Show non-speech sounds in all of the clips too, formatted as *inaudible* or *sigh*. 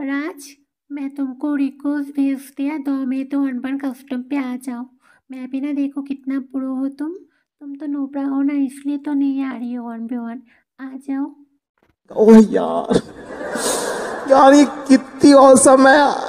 राज मैं तुमको रिक्वेस्ट भेज दिया दो में तो अनबन कस्टम पे आ जाओ मैं भी ना देखो कितना प्रो हो तुम तुम तो नोबरा हो ना इसलिए तो नहीं आ रही हो वन बी वन आ जाओ ओ यार यार ये कितनी औसम है यार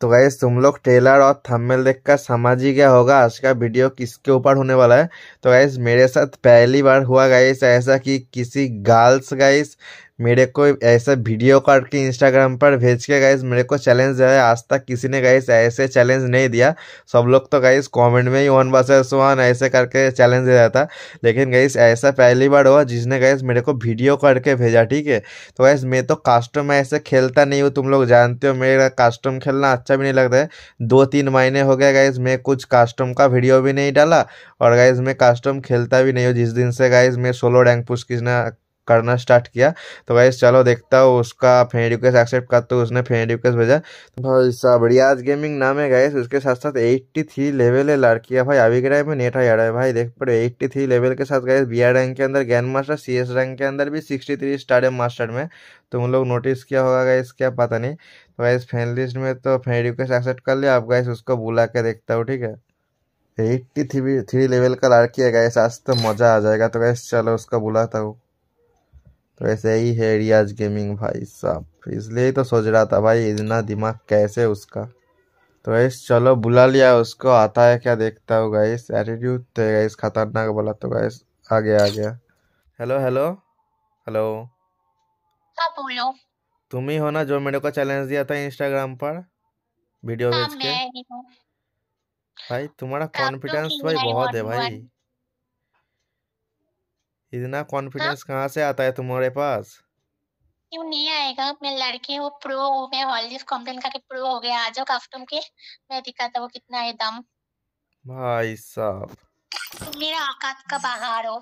तो गाइस तुम लोग ट्रेलर और थंबनेल देखकर समझ ही गया होगा आज का वीडियो किसके ऊपर होने वाला है तो गाइस मेरे साथ पहली बार हुआ गाइस ऐसा कि किसी गर्ल्स गाइस मेरे को ऐसा वीडियो काट के इंस्टाग्राम पर भेज के गाइस मेरे को चैलेंज दिया है आज तक किसी ने गाइस ऐसे चैलेंज नहीं दिया सब लोग तो गाइस कमेंट में ही वन वर्सेस वन ऐसे करके चैलेंज दे रहा था लेकिन गाइस ऐसा पहली बार हुआ जिसने गाइस मेरे को वीडियो करके भेजा ठीक है तो गाइस मैं तो कास्टम ऐसे खेलता नहीं हूँ तुम लोग जानते हो मेरा कास्टम खेलना अच्छा भी नहीं लगता है दो तीन महीने हो गया गाइज मैं कुछ कास्टम का वीडियो भी नहीं डाला और गाइज मैं कास्टम खेलता भी नहीं हूँ जिस दिन से गाइज मैं सोलो रैंक पुश किसना करना स्टार्ट किया तो भाई चलो देखता हूँ उसका फ्रेंड रिक्वेस्ट एक्सेप्ट करता तो उसने फ्रेंड रिक्वेस्ट भेजा तो भाई साहब रियाज गेमिंग नाम है गए उसके साथ साथ एट्टी थ्री लेवल है लड़की है भाई अभी ग्रह में नेट आ रहा है भाई देख पड़े एट्टी थ्री लेवल के साथ गए बी रैंक के अंदर गैन मास्टर सी एस रैंक के अंदर भी सिक्सटी थ्री स्टार है मास्टर में तो उन लोग नोटिस किया होगा गए क्या पता नहीं तो गाइस फ्रेंड लिस्ट में तो फ्रेंड रिक्वेस्ट एक्सेप्ट कर लिया आप गए उसको बुला के देखता हूँ ठीक है एट्टी थ्री थ्री लेवल का लड़की है गए आज तो मज़ा आ जाएगा तो गए चलो उसका बुलाता हूँ तो ऐसे ही है रियाज गेमिंग भाई साहब इसलिए तो सोच रहा था भाई इतना दिमाग कैसे उसका तो गैस चलो बुला लिया उसको आता है क्या देखता हूँ गैस एटीट्यूड थे गैस खतरनाक बोला तो गैस आ गया आ गया हेलो हेलो हेलो तुम ही हो ना जो मेरे को चैलेंज दिया था इंस्टाग्राम पर वीडियो हाँ, भेज के भाई तुम्हारा कॉन्फिडेंस भाई बहुत है भाई इतना कॉन्फिडेंस हाँ। कहाँ से आता है तुम्हारे पास क्यों नहीं आएगा मैं लड़की हूँ प्रो हूँ मैं हॉलीवुड कंपनी का प्रो हो गया आ जाओ कस्टम के मैं दिखाता हूँ कितना है दम भाई साहब मेरा औकात का बाहर हो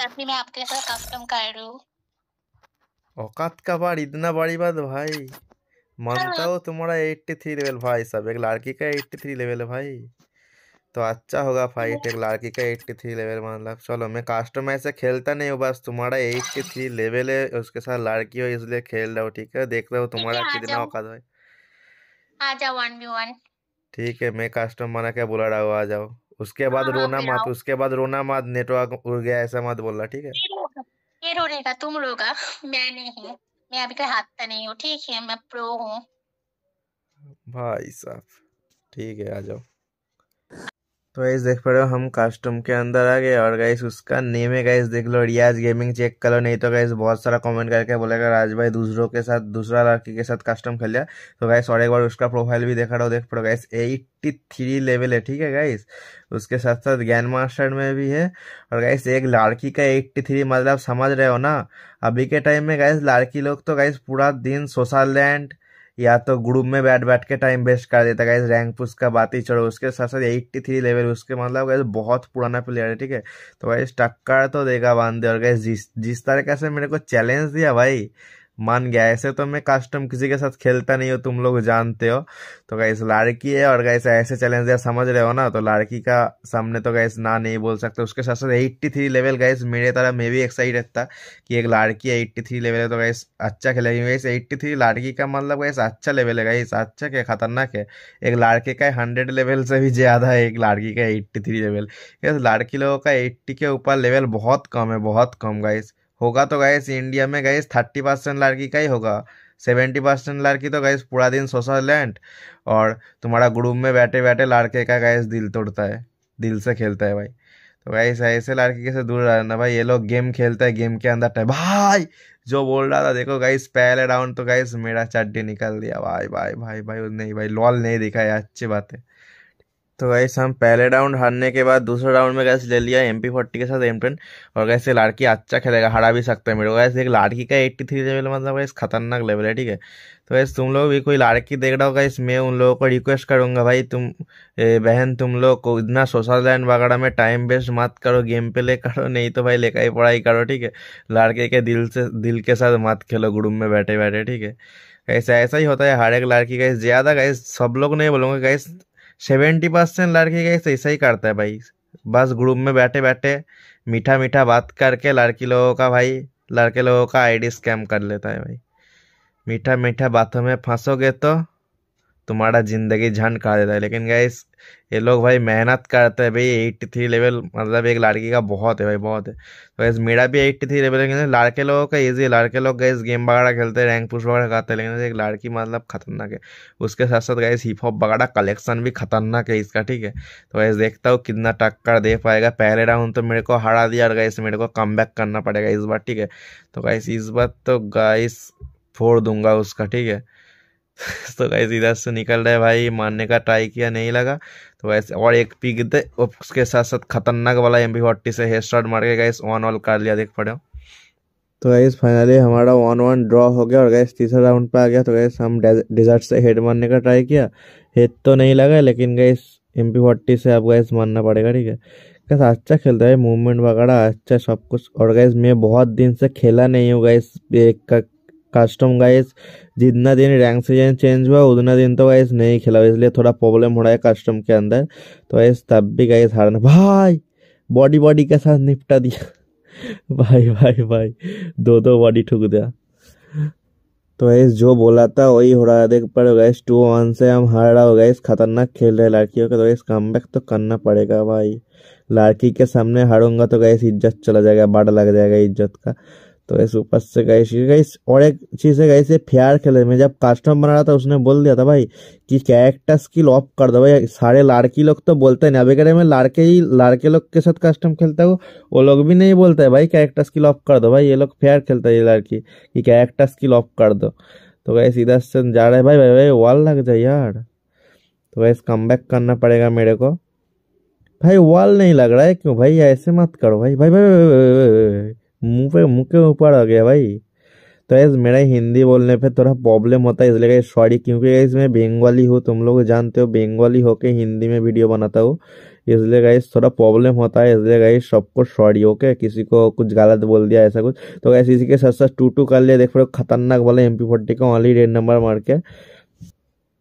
तभी मैं आपके साथ कस्टम कर रही हूँ औकात का बार इतना बड़ी बात भाई हाँ। मानता हूँ तुम्हारा 83 लेवल भाई साहब एक लड़की का 83 लेवल है भाई तो अच्छा होगा फाइट एक लड़की का एट्टी थ्री लेवल मतलब चलो मैं कास्टम ऐसे खेलता नहीं हूँ बस तुम्हारा एट्टी थ्री लेवल है उसके साथ लड़की हो इसलिए खेल रहा हूँ ठीक है देख रहे हो तुम्हारा कितना औकात है ठीक है मैं कास्टम बना के बुला रहा हूँ आ जाओ उसके बाद हाँ, रोना मत उसके बाद रोना मत नेटवर्क उड़ गया ऐसा मत बोलना ठीक है ये रोने का तुम रोगा मैं नहीं मैं अभी का हादसा नहीं हूँ ठीक है मैं प्रो हूँ भाई साहब ठीक है आ जाओ तो गाइस देख पा रहे हो हम कस्टम के अंदर आ गए और गाइस उसका नेम है गाइस देख लो रियाज गेमिंग चेक कर लो नहीं तो गाइस बहुत सारा कमेंट करके बोलेगा राज भाई दूसरों के साथ दूसरा लड़की के साथ कस्टम खेल लिया तो गाइस और एक बार उसका प्रोफाइल भी देखा रहो देख पा रहे हो गाइस एट्टी थ्री लेवल है ठीक है गाइस उसके साथ साथ ज्ञान मास्टर में भी है और गाइस एक लड़की का एट्टी थ्री मतलब समझ रहे हो ना अभी के टाइम में गाइस लड़की लोग तो गाइस पूरा दिन सोशल लैंड या तो ग्रुप में बैठ बैठ के टाइम वेस्ट कर देता गाइज रैंक पुस्ट का बात ही चलो उसके साथ साथ एट्टी थ्री लेवल उसके मतलब गाइज बहुत पुराना प्लेयर है ठीक है तो भाई टक्कर तो देगा बांधे और गाइज जिस जिस तरीके से मेरे को चैलेंज दिया भाई मान गया ऐसे तो मैं कस्टम किसी के साथ खेलता नहीं हो तुम लोग जानते हो तो गाइस लड़की है और गाइस ऐसे चैलेंज या समझ रहे हो ना तो लड़की का सामने तो गाइस ना नहीं बोल सकते उसके साथ साथ एट्टी थ्री लेवल गाइस मेरे तरह मैं भी एक्साइटेड था कि एक लड़की है एट्टी थ्री लेवल है तो गाइस अच्छा खेलेगी गैस एट्टी थ्री लड़की का मतलब गाइस अच्छा लेवल है गाइस अच्छा क्या खतरनाक है एक लड़के का हंड्रेड लेवल से भी ज़्यादा है एक लड़की का एट्टी थ्री लेवल गैस लड़की लोगों का एट्टी के ऊपर लेवल बहुत कम है बहुत कम गाइस होगा तो गैस इंडिया में गैस थर्टी परसेंट लड़की का ही होगा सेवेंटी परसेंट लड़की तो गैस पूरा दिन सोशल लैंड और तुम्हारा ग्रुप में बैठे बैठे लड़के का गैस दिल तोड़ता है दिल से खेलता है भाई तो गैस ऐसे लड़की से दूर रहना भाई ये लोग गेम खेलते हैं गेम के अंदर टाइम भाई जो बोल रहा था देखो गाइस पहले राउंड तो गाइस मेरा चड्डी निकल दिया भाई भाई भाई भाई, भाई नहीं भाई लॉल नहीं दिखाया अच्छी बात है तो गैस हम पहले राउंड हारने के बाद दूसरे राउंड में गैस ले लिया एम पी फोर्टी के साथ एम टेन और गैस ये लड़की अच्छा खेलेगा हरा भी सकता है मेरे को गैस एक लड़की का एट्टी थ्री लेवल मतलब गैस खतरनाक लेवल है ठीक है तो गैस तुम लोग भी कोई लड़की देख रहा हो गैस मैं उन लोगों को रिक्वेस्ट करूँगा भाई तुम ए, बहन तुम लोग को इतना सोशल लाइन वगैरह में टाइम वेस्ट मत करो गेम पे ले करो नहीं तो भाई लेकर पढ़ाई करो ठीक है लड़के के दिल से दिल के साथ मत खेलो ग्रुप में बैठे बैठे ठीक है ऐसा ऐसा ही होता है हर एक लड़की का ज़्यादा गैस सब लोग नहीं बोलूँगा गैस सेवेंटी परसेंट लड़की गई ऐसा ही करता है भाई बस ग्रुप में बैठे बैठे मीठा मीठा बात करके लड़की लोगों का भाई लड़के लोगों का आईडी स्कैम कर लेता है भाई मीठा मीठा बातों में फंसोगे तो तुम्हारा ज़िंदगी झंड खा देता है लेकिन गैस ये लोग भाई मेहनत करते हैं भाई एट्टी थ्री लेवल मतलब एक लड़की का बहुत है भाई बहुत है तो गैस मेरा भी एट्टी थ्री लेवल है लड़के लोगों का ईजी है लड़के लोग गैस गेम वगैरह खेलते हैं रैंक पुश वगैरह खाते हैं लेकिन एक लड़की मतलब खतरनाक है उसके साथ साथ गैस हिप हॉप वगैरह कलेक्शन भी खतरनाक है इसका ठीक है तो गैस देखता हूँ कितना टक्कर दे पाएगा पहले राउंड तो मेरे को हरा दिया और गैस मेरे को कम करना पड़ेगा इस बार ठीक है तो गैस इस बार तो गैस फोड़ दूंगा उसका ठीक है *laughs* तो कैसे इधर से निकल रहे भाई मारने का ट्राई किया नहीं लगा तो वैसे और एक पी गिरते उसके साथ साथ खतरनाक वाला एम बी से हेयर शॉट मार के गए वन ऑल कर लिया देख पड़े तो गैस फाइनली हमारा वन वन ड्रॉ हो गया और गैस तीसरा राउंड पे आ गया तो गैस हम डिजर्ट से हेड मारने का ट्राई किया हेड तो नहीं लगा लेकिन गैस एम पी फोर्टी से आप गैस मारना पड़ेगा ठीक है कैसे अच्छा खेलता है मूवमेंट वगैरह अच्छा सब कुछ और गैस मैं बहुत दिन से खेला नहीं हूँ गैस एक का कस्टम गाइस जितना दिन रैंक सीजन चेंज हुआ उतना दिन तो गाइस नहीं खेला इसलिए थोड़ा प्रॉब्लम हो रहा है कस्टम के अंदर तो गाइस तब भी गाइस हारने भाई बॉडी बॉडी के साथ निपटा दिया *laughs* भाई भाई भाई दो दो बॉडी ठुक दिया तो गाइस जो बोला था वही हो रहा है देख पर गाइस टू वन से हम हार रहा हो गाइस खतरनाक खेल रहे लड़कियों का तो गाइस कम बैक तो करना पड़ेगा भाई लड़की के सामने हारूंगा तो गैस इज्जत चला जाएगा बाड़ा लग जाएगा इज्जत का तो ऐसे ऊपर से गए और एक चीज़ है गई से फेयर खेले में जब कस्टम बना रहा था उसने बोल दिया था भाई कि कैरेक्टर स्किल ऑफ कर दो भाई सारे लड़की लोग तो बोलते नहीं अभी करें मैं लड़के ही लड़के लोग के साथ कस्टम खेलता हूँ वो लोग भी नहीं बोलते भाई कैरेक्टर स्किल ऑफ कर दो भाई ये लोग फेयर खेलते हैं ये लड़की कि कैरेक्टर स्किल ऑफ कर दो तो गैस इधर से जा रहे भाई भाई भाई वॉल लग जाए यार तो वैस कम बैक करना पड़ेगा मेरे को भाई वॉल नहीं लग रहा है क्यों भाई ऐसे मत करो भाई, भाई, भाई मुंह पे मुंह के ऊपर आ गया भाई तो ऐस मेरा हिंदी बोलने पे थोड़ा प्रॉब्लम होता है इसलिए सॉरी क्योंकि ऐस मैं बंगाली हूँ तुम लोग जानते हो बंगाली होके हिंदी में वीडियो बनाता हूँ इसलिए गाइस थोड़ा प्रॉब्लम होता है इसलिए गाइस सबको सॉरी ओके किसी को कुछ गलत बोल दिया ऐसा कुछ तो गाइस इसी के साथ साथ टू टू कर लिया देख रहे खतरनाक वाला एम पी फोर्टी का ऑनली रेड नंबर मार के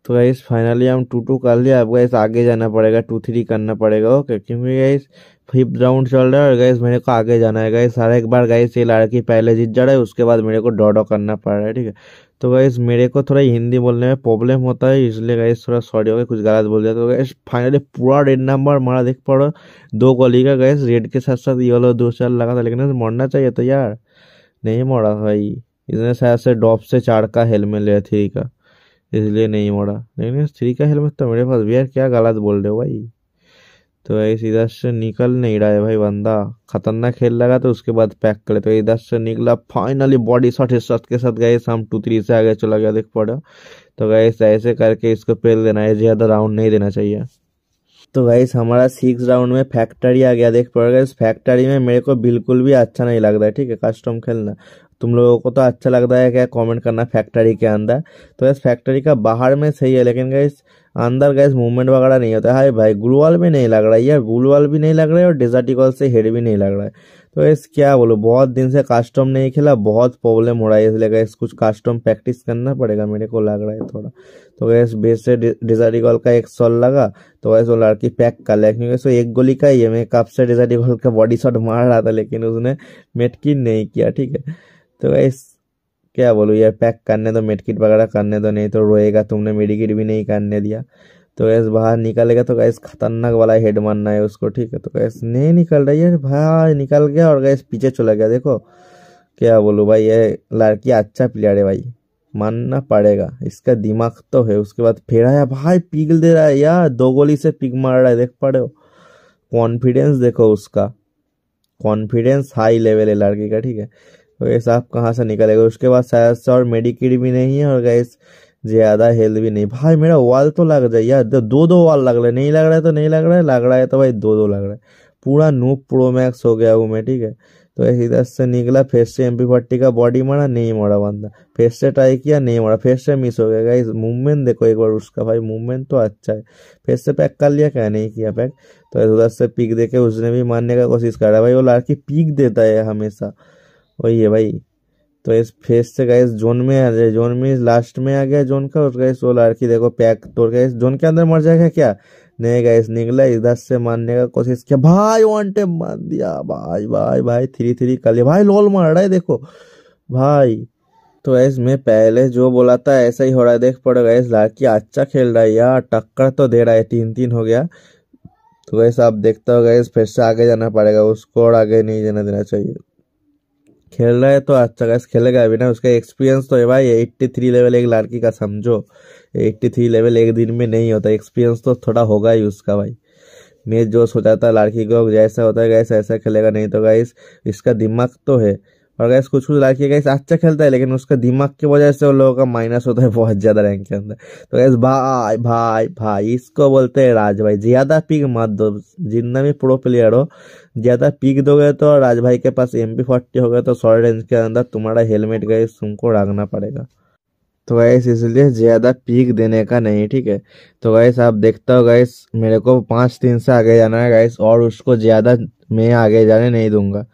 तो गाइस फाइनली हम टू टू कर लिया अब गाइस आगे जाना पड़ेगा टू थ्री करना पड़ेगा ओके क्योंकि गाइस फिफ्थ राउंड चल रहा है और गैस मेरे को आगे जाना है गैस सारा एक बार गैस ये लड़की पहले जीत जा रहा है उसके बाद मेरे को डॉडो करना पड़ रहा है ठीक है तो गैस मेरे को थोड़ा हिंदी बोलने में प्रॉब्लम होता है इसलिए गैस थोड़ा सॉरी हो गया कुछ गलत बोल दिया तो गैस फाइनली पूरा रेड नंबर मारा देख पड़ो दो गोली का गैस रेड के साथ साथ येलो दो चार लगा था लेकिन मरना चाहिए तो यार नहीं मोड़ा भाई इसने शायद से डॉप से चार का हेलमेट लिया थ्री का इसलिए नहीं मोड़ा लेकिन थ्री का हेलमेट तो मेरे पास भी यार क्या गलत बोल रहे हो भाई तो ऐसे इधर से निकल नहीं रहा है भाई बंदा खतरनाक खेल लगा तो उसके बाद पैक करे तो इधर से निकला फाइनली बॉडी शॉट इस शॉट के साथ गए हम टू थ्री से आगे चला गया देख पड़ा तो गए ऐसे करके इसको पेल देना है ज़्यादा राउंड नहीं देना चाहिए तो गाइस हमारा सिक्स राउंड में फैक्ट्री आ गया देख पड़ेगा इस फैक्ट्री में मेरे को बिल्कुल भी अच्छा नहीं लग रहा है ठीक है कस्टम खेलना तुम लोगों को तो अच्छा लग रहा है क्या कमेंट करना फैक्ट्री के अंदर तो इस फैक्ट्री का बाहर में सही है लेकिन गैस अंदर गैस मूवमेंट वगैरह नहीं होता है भाई ग्लूवाल भी नहीं लग रहा है यार ग्लूवाल भी नहीं लग रहा है और डिजर्टिकॉल से हेड भी नहीं लग रहा है तो इस क्या बोलो बहुत दिन से कास्टम नहीं खेला बहुत प्रॉब्लम हो रहा है इसलिए गैस कुछ कास्टम प्रैक्टिस करना पड़ेगा मेरे को लग रहा है थोड़ा तो गैस बेस से डिजर्टिकॉल का एक सॉल लगा तो वैसे वो लड़की पैक कर लिया क्योंकि सो एक गोली का ही है मैं कब से डिजर्टिकॉल का बॉडी शॉट मार रहा था लेकिन उसने मेटकी नहीं किया ठीक है तो गाइस क्या बोलूँ यार पैक करने दो मेडकिट वगैरह करने दो नहीं तो रोएगा तुमने मेडिकिट भी नहीं करने दिया तो गैस बाहर निकलेगा तो गैस खतरनाक वाला हेड मारना है उसको ठीक है तो गैस नहीं निकल रहा यार भाई निकल गया और गैस पीछे चला गया देखो क्या बोलूँ भाई ये लड़की अच्छा प्लेयर है भाई मानना पड़ेगा इसका दिमाग तो है उसके बाद फेराया भाई पिघल दे रहा है यार दो गोली से पिग मार रहा है देख पा रहे हो कॉन्फिडेंस देखो उसका कॉन्फिडेंस हाई लेवल है लड़की का ठीक है गैस आप कहाँ से निकलेगा उसके बाद शायद और मेडिकेट भी नहीं है और गैस ज्यादा हेल्थ भी नहीं भाई मेरा वाल तो लग जाए यार दो दो वाल लग रहा है नहीं लग रहा है तो नहीं लग रहा है लग रहा है तो भाई दो दो लग रहा है पूरा नूप प्रो मैक्स हो गया वो मैं ठीक है तो इधर से निकला फिर से एम पी का बॉडी मारा नहीं मारा बंदा फिर से ट्राई किया नहीं मारा फिर से मिस हो गया गाइस मूवमेंट देखो एक बार उसका भाई मूवमेंट तो अच्छा है फिर से पैक कर लिया क्या नहीं किया पैक तो उधर से पीक देके उसने भी मारने का कोशिश करा भाई वो लड़की पीक देता है हमेशा वही है भाई तो इस फेस से गए जोन में आ जाए जोन में लास्ट में आ गया जोन का उसका सोल वो देखो पैक तोड़ गए जोन के अंदर मर जाएगा क्या नहीं गए निकला इधर से मारने का कोशिश किया भाई वन टेप मार दिया भाई भाई भाई थ्री थ्री कर लिया भाई लोल मार रहा है देखो भाई तो ऐस मैं पहले जो बोला था ऐसा ही हो रहा है देख पड़ो गए लड़की अच्छा खेल रहा है यार टक्कर तो दे रहा है तीन तीन हो गया तो वैसे आप देखते हो गए फिर से आगे जाना पड़ेगा उसको और आगे नहीं जाना देना चाहिए खेल रहा है तो अच्छा खास खेलेगा अभी ना उसका एक्सपीरियंस तो है भाई एट्टी थ्री लेवल एक लड़की का समझो एट्टी थ्री लेवल एक दिन में नहीं होता एक्सपीरियंस तो थोड़ा होगा ही उसका भाई मैं जो सोचा था लड़की को जैसा होता है गैस ऐसा खेलेगा नहीं तो गैस इसका दिमाग तो है और गैस कुछ कुछ लड़के गैस अच्छा खेलता है लेकिन उसका दिमाग की वजह से उन लोगों का माइनस होता है बहुत ज्यादा रैंक के अंदर तो गैस भाई भाई भाई इसको बोलते हैं राज भाई ज्यादा पिक मत दो जितना भी प्रो प्लेयर हो ज्यादा पिक दोगे तो राज भाई के पास एम पी फोर्टी होगा तो शॉर्ट रेंज के अंदर तुम्हारा हेलमेट गैस तुमको रखना पड़ेगा तो गैस इसलिए ज़्यादा पीक देने का नहीं ठीक है तो गैस आप देखते हो गैस मेरे को पाँच तीन से आगे जाना है गैस और उसको ज़्यादा मैं आगे जाने नहीं दूंगा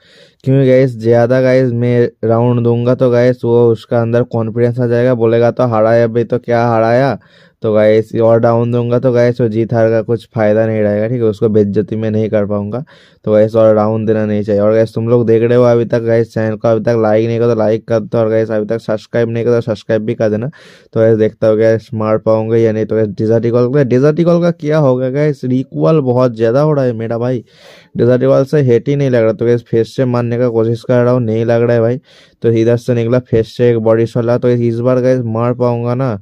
क्योंकि गैस ज़्यादा गैस मैं राउंड दूंगा तो गैस वो उसका अंदर कॉन्फिडेंस आ जाएगा बोलेगा तो हराया भाई तो क्या हराया तो गैस और डाउन दूंगा तो गैस वो जीत हार का कुछ फ़ायदा नहीं रहेगा ठीक है उसको बेज्जती में नहीं कर पाऊंगा तो गैस और डाउन देना नहीं चाहिए और गैस तुम लोग देख रहे हो अभी तक गैस चैनल को अभी तक लाइक नहीं करो तो लाइक कर दो और गैस अभी तक सब्सक्राइब नहीं करो तो सब्सक्राइब भी कर देना तो गैस देखता हो गैस मार पाऊंगा या नहीं तो गैस डिजर्टिकॉल डिजर्टिकॉल का डिजर्ट का क्या होगा गैस रिक्वल बहुत ज़्यादा हो रहा है मेरा भाई डिजर्टिकॉल से हेट ही नहीं लग रहा तो कैसे फेस से मारने का कोशिश कर रहा हूँ नहीं लग रहा है भाई तो इधर से निकला फेस से एक बॉडी सोला तो इस बार कैसे मार पाऊंगा ना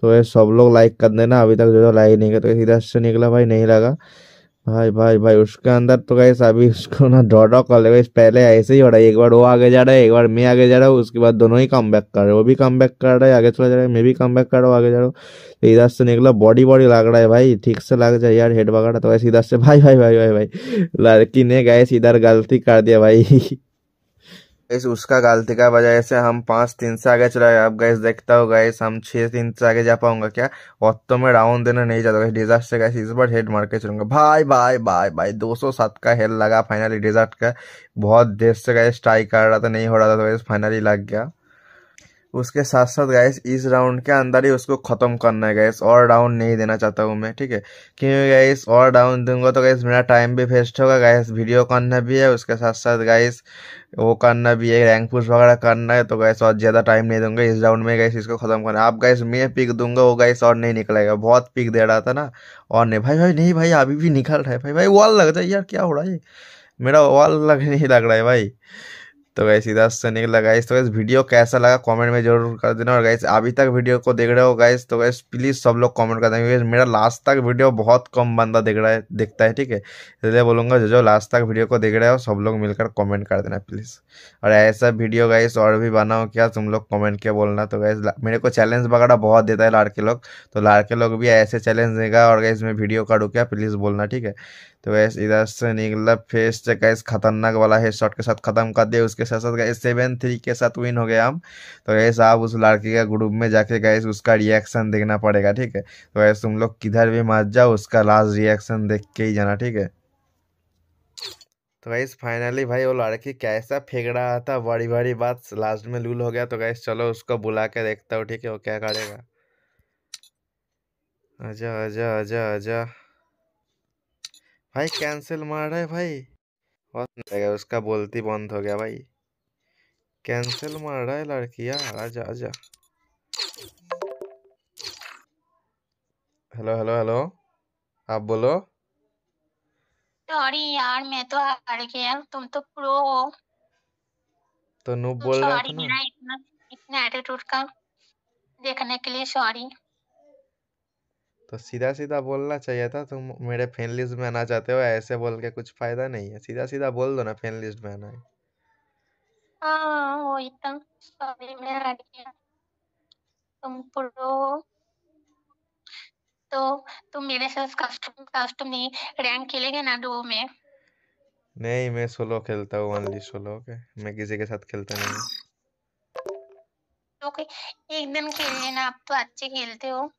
तो ये सब लोग लाइक कर देना अभी तक जो जो लाइक नहीं किया तो इधर से निकला भाई नहीं लगा भाई भाई भाई उसके अंदर तो गए अभी उसको ना ड्रॉ ड्रॉ कर ले पहले ऐसे ही हो रहा है एक बार वो आगे जा रहा है एक बार मैं आगे जा रहा हूँ उसके बाद दोनों ही कम बैक कर रहे वो भी कम बैक कर रहा है आगे चला जा रहा है मैं भी कम बैक कर रहा हूँ आगे जा रहा हूँ तो इधर से निकला बॉडी बॉडी लग रहा है भाई ठीक से लग जाए यार हेड बगड़ा तो वैसे इधर से भाई भाई भाई भाई भाई लड़की ने गए इधर गलती कर दिया भाई *laughs* गैस उसका गलती का वजह से हम पाँच तीन से आगे चला गया अब गैस देखता हो गैस हम छः तीन से आगे जा पाऊंगा क्या और तो मैं राउंड देना नहीं जाता गैस डिजर्ट से गैस इस बार हेड मार के चलूंगा भाई भाई भाई भाई दो सौ सात का हेड लगा फाइनली डिजर्ट का बहुत देर से गैस ट्राई कर रहा था नहीं हो रहा था तो गैस फाइनली लग गया उसके साथ साथ गैस इस राउंड के अंदर ही उसको ख़त्म करना है गैस और राउंड नहीं देना चाहता हूँ मैं ठीक है क्योंकि गैस और राउंड दूंगा तो गैस मेरा टाइम भी वेस्ट होगा गैस वीडियो करना भी है उसके साथ साथ गैस वो करना भी है रैंक पुश वगैरह करना है तो गैस और ज़्यादा टाइम नहीं दूंगा इस राउंड में गैस इसको ख़त्म करना आप गैस मैं पिक दूंगा वो गैस और नहीं निकलेगा बहुत पिक दे रहा था ना और नहीं भाई भाई नहीं भाई अभी भी निकल रहा है भाई भाई वॉल लग जाए यार क्या हो रहा है मेरा वॉल लग नहीं लग रहा है भाई तो गैस सीधा से निकला गाइस तो गैस वीडियो कैसा लगा कमेंट में जरूर कर देना और गैस अभी तक वीडियो को देख रहे हो गाइस तो गैस प्लीज़ सब लोग कमेंट कर देंगे मेरा लास्ट तक वीडियो बहुत कम बंदा देख रहा है देखता है ठीक है इसलिए बोलूँगा जो जो लास्ट तक वीडियो को देख रहे हो सब लोग मिलकर कॉमेंट कर देना प्लीज़ और ऐसा वीडियो गाइस और भी बनाओ क्या तुम लोग कॉमेंट किया बोलना तो गैस मेरे को चैलेंज वगैरह बहुत देता है लड़के लोग तो लड़के लोग भी ऐसे चैलेंज देगा और गैस मैं वीडियो का रुकिया प्लीज़ बोलना ठीक है तो गैस इधर से निकला फेस से गैस खतरनाक वाला है शॉट के साथ खत्म कर दिया उसके साथ साथ गए सेवन थ्री के साथ विन हो गया हम तो गैस आप उस लड़के के ग्रुप में जाके गैस उसका रिएक्शन देखना पड़ेगा ठीक है तो गैस तुम लोग किधर भी मत जाओ उसका लास्ट रिएक्शन देख के ही जाना ठीक है तो गैस फाइनली भाई वो लड़की कैसा फेंक रहा था बड़ी बड़ी बात लास्ट में लूल हो गया तो गैस चलो उसको बुला के देखता हूँ ठीक है वो क्या करेगा अजा अजा अजा अजा भाई कैंसिल मार है भाई बहुत उसका बोलती बंद हो गया भाई कैंसिल मार रहा है लड़की यार आजा आजा हेलो हेलो हेलो आप बोलो सॉरी यार मैं तो हार गया तुम तो प्रो हो तो नूब तो बोल रहा था ना इतना एटीट्यूड का देखने के लिए सॉरी तो सीधा सीधा बोलना चाहिए था तुम मेरे फैन लिस्ट में आना चाहते हो ऐसे बोल के कुछ फायदा नहीं है सीधा सीधा बोल दो ना फैन लिस्ट में आना है हाँ, तो। तुम प्रो तो तुम मेरे साथ कस्टम कस्टम नहीं रैंक खेलेंगे ना डुओ में नहीं मैं सोलो खेलता हूँ ओनली सोलो के मैं किसी के साथ खेलता नहीं ओके तो एक दिन खेल लेना आप तो अच्छे खेलते हो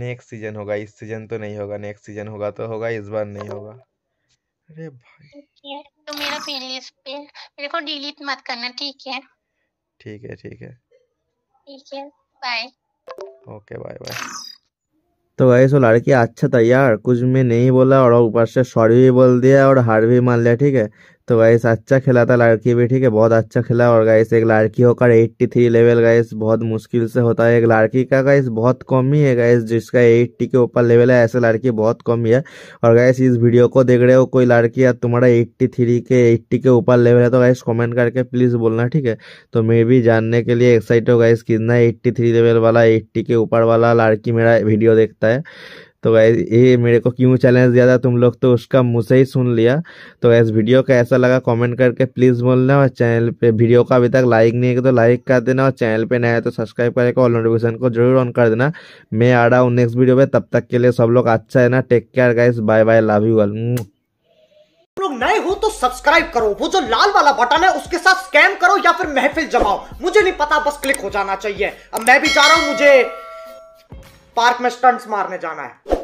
नेक्स्ट सीजन होगा इस सीजन तो नहीं होगा नेक्स्ट सीजन होगा तो होगा इस बार नहीं होगा अरे भाई तो मेरा प्लेलिस्ट पे मेरे को डिलीट मत करना ठीक है ठीक है ठीक है ठीक है बाय ओके बाय बाय तो भाई सो लड़की अच्छा था यार कुछ में नहीं बोला और ऊपर से सॉरी भी बोल दिया और हार भी मान लिया ठीक है तो गाइस अच्छा खेला था लड़की भी ठीक है बहुत अच्छा खेला और गाइस एक लड़की होकर 83 लेवल गाइस बहुत मुश्किल से होता है एक लड़की का गाइस बहुत कम ही है गाइस जिसका 80 के ऊपर लेवल है ऐसे लड़की बहुत कम ही है और गाइस इस वीडियो को देख रहे हो कोई लड़की या तुम्हारा थ्री के एट्टी के ऊपर लेवल है तो गाइस कॉमेंट करके प्लीज़ बोलना ठीक है तो मैं भी जानने के लिए एक्साइट हो गाइस कितना एट्टी लेवल वाला एट्टी के ऊपर वाला लड़की मेरा वीडियो देखता है तो ये मेरे को क्यों चैलेंज दिया था तुम लोग तो उसका मुँह से ही सुन लिया तो गैस वीडियो का ऐसा लगा कमेंट करके प्लीज़ बोलना और चैनल पे वीडियो का अभी तक लाइक नहीं है तो लाइक कर देना और चैनल पे नया है तो सब्सक्राइब करके और नोटिफिकेशन को जरूर ऑन कर देना मैं आ रहा हूँ नेक्स्ट वीडियो में तब तक के लिए सब लोग अच्छा है ना take care guys bye bye love you all लोग नए हो तो सब्सक्राइब करो वो जो लाल वाला बटन है उसके साथ स्कैम करो या फिर महफिल जमाओ मुझे नहीं पता बस क्लिक हो जाना चाहिए अब मैं भी जा रहा हूँ मुझे पार्क में स्टंट्स मारने जाना है